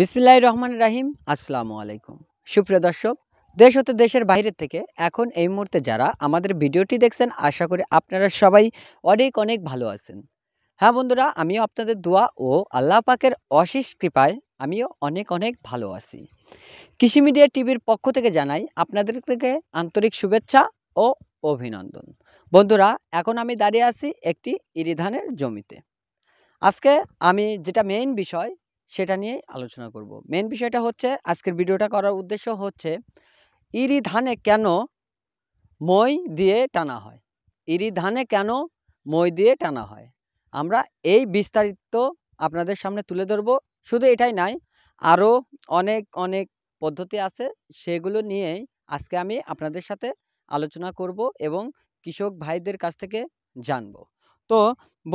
বিসমিল্লাহ রহমান রাহিম আসসালামু আলাইকুম সুপ্রিয় দর্শক দেশ হতে দেশের বাইরে থেকে এখন এই মুহূর্তে যারা আমাদের ভিডিওটি দেখছেন আশা করি আপনারা সবাই অনেক অনেক ভালো আছেন হ্যাঁ বন্ধুরা আমিও আপনাদের দোয়া ও আল্লাহ পাকের অশেষ কৃপায় আমিও অনেক অনেক ভালো আছি কৃষি মিডিয়া টিভির পক্ষ থেকে জানাই আপনাদেরকে আন্তরিক শুভেচ্ছা ও অভিনন্দন বন্ধুরা এখন আমি দাঁড়িয়ে আছি একটি ইরিধানের জমিতে আজকে আমি যেটা মেইন বিষয় সেটা নিয়ে আলোচনা করব মেন বিষয়টা হচ্ছে আজকের ভিডিওটা করার উদ্দেশ্য হচ্ছে ইরি ধানে কেন মই দিয়ে টানা হয় ইরি ধানে কেন মই দিয়ে টানা হয় আমরা এই বিস্তারিত আপনাদের সামনে তুলে ধরব শুধু এটাই নাই আরও অনেক অনেক পদ্ধতি আছে সেগুলো নিয়েই আজকে আমি আপনাদের সাথে আলোচনা করব এবং কৃষক ভাইদের কাছ থেকে জানব তো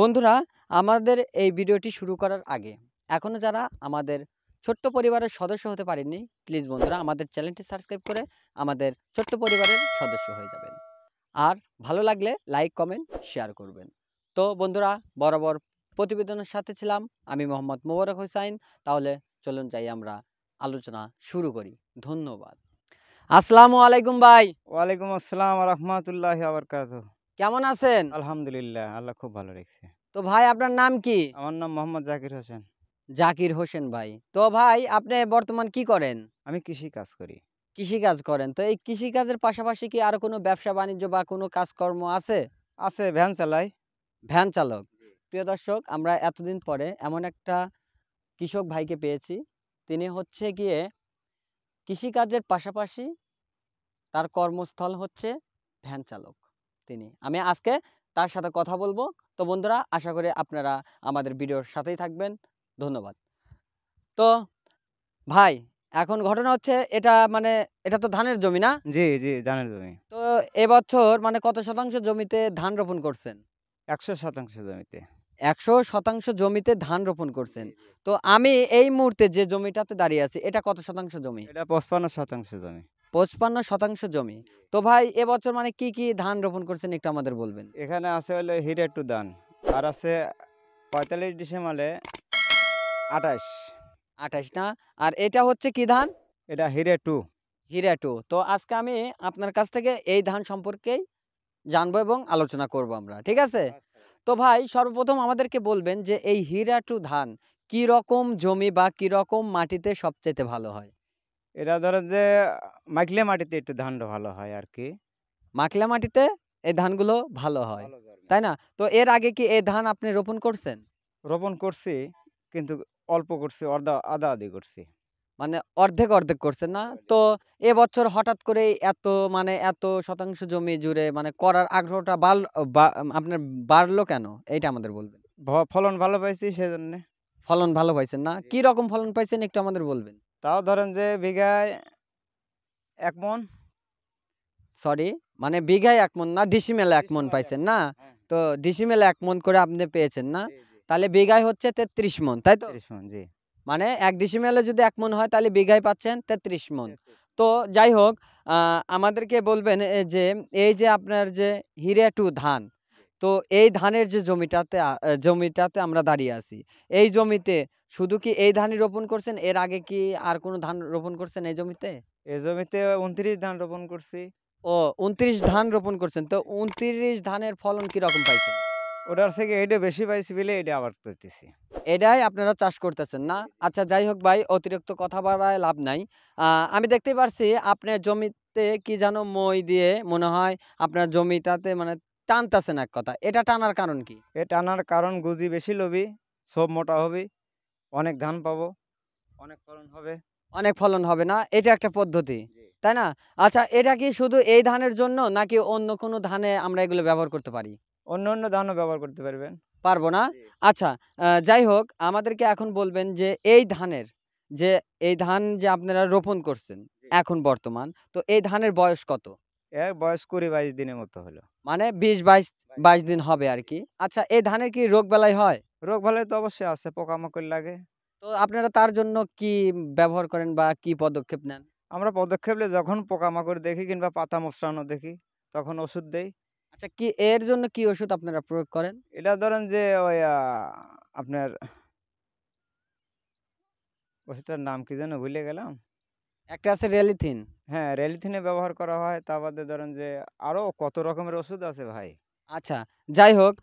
বন্ধুরা আমাদের এই ভিডিওটি শুরু করার আগে এখনও যারা আমাদের ছোট্ট পরিবারের সদস্য হতে পারেননি প্লিজ বন্ধুরা আমাদের চ্যানেলটি সাবস্ক্রাইব করে আমাদের ছোট্ট পরিবারের সদস্য হয়ে যাবেন আর ভালো লাগলে লাইক কমেন্ট শেয়ার করবেন তো বন্ধুরা বরাবর প্রতিবেদনের সাথে ছিলাম আমি মোহাম্মদ মোবারক হোসাইন তাহলে চলুন যাই আমরা আলোচনা শুরু করি ধন্যবাদ আসসালামু আলাইকুম ভাই ওয়ালাইকুম আসসালাম রহমতুল্লাহ আবরকাত কেমন আছেন আলহামদুলিল্লাহ আল্লাহ খুব ভালো রেখেছে তো ভাই আপনার নাম কি আমার নাম মোহাম্মদ জাকির হোসেন জাকির হোসেন ভাই তো ভাই আপনি বর্তমান কি করেন আমি কৃষি কাজ করি কৃষি কাজ করেন তো এই কৃষি কাজের পাশাপাশি কি আর কোনো ব্যবসা বাণিজ্য বা কোনো কাজকর্ম আছে আছে ভ্যান চালাই ভ্যান চালক প্রিয় দর্শক আমরা এতদিন পরে এমন একটা কৃষক ভাইকে পেয়েছি তিনি হচ্ছে গিয়ে কৃষিকাজের পাশাপাশি তার কর্মস্থল হচ্ছে ভ্যান চালক তিনি আমি আজকে তার সাথে কথা বলবো তো বন্ধুরা আশা করি আপনারা আমাদের ভিডিওর সাথেই থাকবেন ধন্যবাদ তো ভাই এখন ঘটনা হচ্ছে এটা মানে এটা তো ধানের জমি না জি জি ধানের জমি তো এবছর মানে কত শতাংশ জমিতে ধান রোপণ করছেন একশো শতাংশ জমিতে একশো শতাংশ জমিতে ধান রোপণ করছেন তো আমি এই মুহূর্তে যে জমিটাতে দাঁড়িয়ে আছি এটা কত শতাংশ জমি এটা পঁচপান্ন শতাংশ জমি পঁচপান্ন শতাংশ জমি তো ভাই এবছর মানে কি কি ধান রোপণ করছেন একটু আমাদের বলবেন এখানে আছে হলো হিরেটু ধান আর আছে পঁয়তাল্লিশ ডিসেম্বরে আঠাশ আঠাশ না আর এটা হচ্ছে কি ধান এটা হিরে টু হিরে টু তো আজকে আমি আপনার কাছ থেকে এই ধান সম্পর্কেই জানবো এবং আলোচনা করব আমরা ঠিক আছে আচ্ছা। তো ভাই সর্বপ্রথম আমাদেরকে বলবেন যে এই হিরা টু ধান কি রকম জমি বা কি রকম মাটিতে সবচেয়ে ভালো হয় এটা ধরো যে মাকলে মাটিতে একটু ধানটা ভালো হয় আর কি মাটিতে এই ধানগুলো ভালো হয় তাই না তো এর আগে কি এই ধান আপনি রোপণ করছেন রোপণ করছি কিন্তু অল্প করছে অর্ধা আধা আধি করছে মানে অর্ধেক অর্ধেক করছে না হ্যাঁ, তো এ বছর হঠাৎ করে এত মানে এত শতাংশ জমি জুড়ে মানে করার আগ্রহটা বাল আপনার বাড়লো কেন এইটা আমাদের বলবেন ফলন ভালো পাইছি সেজন্য ফলন ভালো পাইছেন না কি রকম ফলন পাইছেন একটু আমাদের বলবেন তাও ধরেন যে বিঘায় এক মন সরি মানে বিঘায় এক মন না ডিসিমেলে এক মন পাইছেন না হ্যাঁ। তো ডিসিমেলে এক মন করে আপনি পেয়েছেন না তাহলে বিঘায় হচ্ছে তেত্রিশ মন তাই তো মন জি মানে এক ডিসিমেলে যদি এক মন হয় তাহলে বিঘায় পাচ্ছেন তেত্রিশ মন তো যাই হোক আমাদেরকে বলবেন যে এই যে আপনার যে হিরে টু ধান তো এই ধানের যে জমিটাতে জমিটাতে আমরা দাঁড়িয়ে আছি এই জমিতে শুধু কি এই ধানই রোপণ করছেন এর আগে কি আর কোনো ধান রোপণ করছেন এই জমিতে এই জমিতে উনত্রিশ ধান রোপণ করছি ও উনত্রিশ ধান রোপণ করছেন তো উনত্রিশ ধানের ফলন কিরকম পাইছেন ওটার থেকে এটা বেশি পাইছি বলে এটা আবার করতেছি এটাই আপনারা চাষ করতেছেন না আচ্ছা যাই হোক ভাই অতিরিক্ত কথা বলায় লাভ নাই আমি দেখতে পারছি আপনার জমিতে কি যেন মই দিয়ে মনে হয় আপনার জমিটাতে মানে টানতেছেন এক কথা এটা টানার কারণ কি এ টানার কারণ গুজি বেশি লবি সব মোটা হবে অনেক ধান পাবো অনেক ফলন হবে অনেক ফলন হবে না এটা একটা পদ্ধতি তাই না আচ্ছা এটা কি শুধু এই ধানের জন্য নাকি অন্য কোনো ধানে আমরা এগুলো ব্যবহার করতে পারি অন্য অন্য ধানও ব্যবহার করতে পারবেন পারবো না আচ্ছা যাই হোক আমাদেরকে এখন বলবেন যে এই ধানের যে এই ধান যে আপনারা রোপণ করছেন এখন বর্তমান তো এই ধানের বয়স কত এর বয়স কুড়ি বাইশ দিনের মতো হলো মানে বিশ বাইশ বাইশ দিন হবে আর কি আচ্ছা এই ধানের কি রোগ বেলায় হয় রোগ বেলায় তো অবশ্যই আছে পোকামাকড় লাগে তো আপনারা তার জন্য কি ব্যবহার করেন বা কি পদক্ষেপ নেন আমরা পদক্ষেপ নিয়ে যখন পোকামাকড় দেখি কিংবা পাতা মশরানো দেখি তখন ওষুধ দেই আচ্ছা কি এর জন্য কি ওষুধ আপনারা প্রয়োগ করেন এটা ধরেন যে ওই আপনার ওষুধটার নাম কি যেন ভুলে গেলাম একটা আছে রেলিথিন হ্যাঁ রেলিথিনে ব্যবহার করা হয় তা বাদে ধরেন যে আরও কত রকমের ওষুধ আছে ভাই আচ্ছা যাই হোক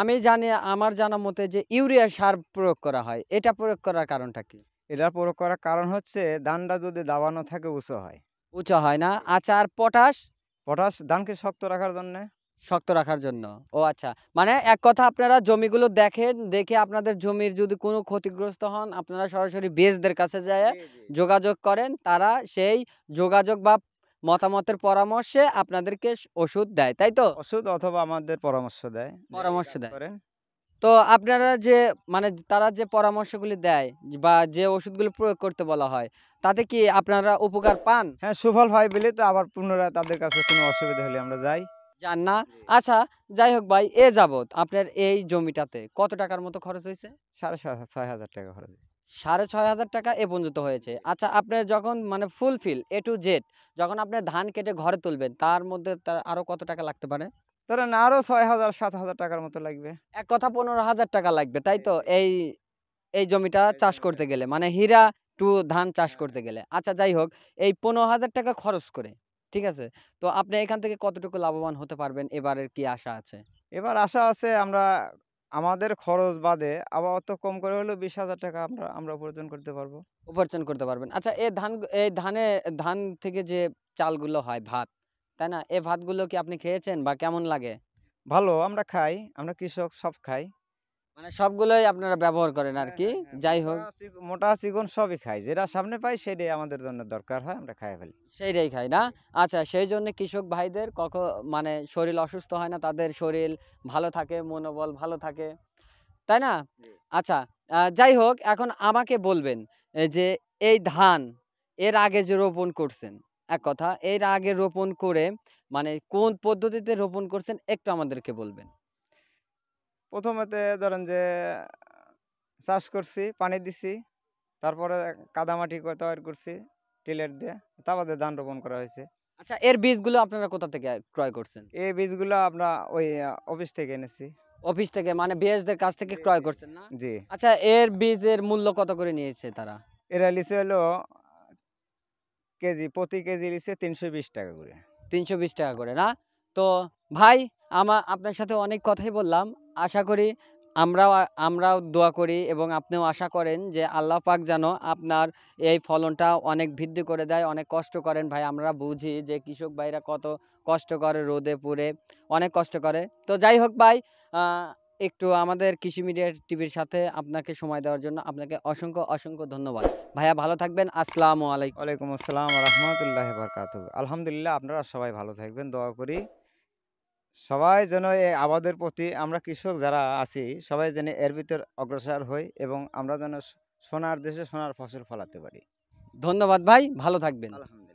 আমি জানি আমার জানা মতে যে ইউরিয়া সার প্রয়োগ করা হয় এটা প্রয়োগ করার কারণটা কি এটা প্রয়োগ করার কারণ হচ্ছে ধানটা যদি দাবানো থাকে উঁচু হয় উঁচু হয় না আচ্ছা আর পটাশ পটাশ ধানকে শক্ত রাখার জন্যে শক্ত রাখার জন্য ও আচ্ছা মানে এক কথা আপনারা জমিগুলো দেখেন দেখে আপনাদের জমির যদি কোনো ক্ষতিগ্রস্ত হন আপনারা সরাসরি বেজদের কাছে যায় যোগাযোগ করেন তারা সেই যোগাযোগ বা মতামতের পরামর্শে আপনাদেরকে ওষুধ দেয় তাই তো ওষুধ অথবা আমাদের পরামর্শ দেয় পরামর্শ দেয় করেন তো আপনারা যে মানে তারা যে পরামর্শগুলি দেয় বা যে ওষুধগুলি প্রয়োগ করতে বলা হয় তাতে কি আপনারা উপকার পান হ্যাঁ সুফল হয় বলে তো আবার পুনরায় তাদের কাছে কোনো অসুবিধা হলে আমরা যাই যান না আচ্ছা যাই হোক ভাই এ যাবত আপনার এই জমিটাতে কত টাকার মতো খরচ হয়েছে সাড়ে ছয় হাজার টাকা খরচ সাড়ে ছয় হাজার টাকা এ পর্যন্ত হয়েছে আচ্ছা আপনার যখন মানে ফুলফিল এ টু জেড যখন আপনার ধান কেটে ঘরে তুলবেন তার মধ্যে তার আরও কত টাকা লাগতে পারে ধরেন আরও ছয় হাজার সাত হাজার টাকার মতো লাগবে এক কথা পনেরো হাজার টাকা লাগবে তাই তো এই এই জমিটা চাষ করতে গেলে মানে হীরা টু ধান চাষ হ্যাঁ। করতে গেলে আচ্ছা যাই হোক এই পনেরো হাজার টাকা খরচ করে ঠিক আছে তো আপনি এখান থেকে কতটুকু লাভবান হতে পারবেন এবারের কি আশা আছে এবার আশা আছে আমরা আমাদের খরচ বাদে আবার অত কম করে হলেও বিশ হাজার টাকা আমরা আমরা উপার্জন করতে পারবো উপার্জন করতে পারবেন আচ্ছা এই ধান এই ধানে ধান থেকে যে চালগুলো হয় ভাত তাই না এই ভাতগুলো কি আপনি খেয়েছেন বা কেমন লাগে ভালো আমরা খাই আমরা কৃষক সব খাই মানে সবগুলোই আপনারা ব্যবহার করেন হ্যাঁ, আর কি হ্যাঁ, হ্যাঁ। যাই হোক মোটা চিকন সবই খাই যেটা সামনে পাই সেটাই আমাদের জন্য দরকার হয় আমরা খাই ফেলি সেইটাই খাই না আচ্ছা সেই জন্য কৃষক ভাইদের কখন মানে শরীর অসুস্থ হয় না তাদের শরীর ভালো থাকে মনোবল ভালো থাকে তাই না আচ্ছা যাই হোক এখন আমাকে বলবেন যে এই ধান এর আগে যে রোপণ করছেন এক কথা এর আগে রোপণ করে মানে কোন পদ্ধতিতে রোপণ করছেন একটু আমাদেরকে বলবেন প্রথমেতে ধরেন যে চাষ করছি পানি দিছি তারপরে কাদামাটি তৈরি করছি টিলের দিয়ে তারপরে ধান রোপণ করা হয়েছে আচ্ছা এর বীজগুলো আপনারা কোথা থেকে ক্রয় করছেন এই বীজগুলো আমরা ওই অফিস থেকে এনেছি অফিস থেকে মানে বিএসদের কাছ থেকে ক্রয় করছেন না জি আচ্ছা এর বীজের মূল্য কত করে নিয়েছে তারা এরা লিছে হলো কেজি প্রতি কেজি লিছে তিনশো টাকা করে তিনশো টাকা করে না তো ভাই আমার আপনার সাথে অনেক কথাই বললাম আশা করি আমরাও আমরাও দোয়া করি এবং আপনিও আশা করেন যে আল্লাহ পাক যেন আপনার এই ফলনটা অনেক বৃদ্ধি করে দেয় অনেক কষ্ট করেন ভাই আমরা বুঝি যে কৃষক ভাইরা কত কষ্ট করে রোদে পুড়ে অনেক কষ্ট করে তো যাই হোক ভাই একটু আমাদের কৃষি মিডিয়া টিভির সাথে আপনাকে সময় দেওয়ার জন্য আপনাকে অসংখ্য অসংখ্য ধন্যবাদ ভাইয়া ভালো থাকবেন আসসালামু আলাইকুম ওয়ালাইকুম আসসালাম রহমতুল্লাহ বারকাত আলহামদুলিল্লাহ আপনারা সবাই ভালো থাকবেন দোয়া করি সবাই যেন এই আবাদের প্রতি আমরা কৃষক যারা আছি সবাই যেন এর ভিতর অগ্রসর হই এবং আমরা যেন সোনার দেশে সোনার ফসল ফলাতে পারি ধন্যবাদ ভাই ভালো থাকবেন আলহামদুলিল্লাহ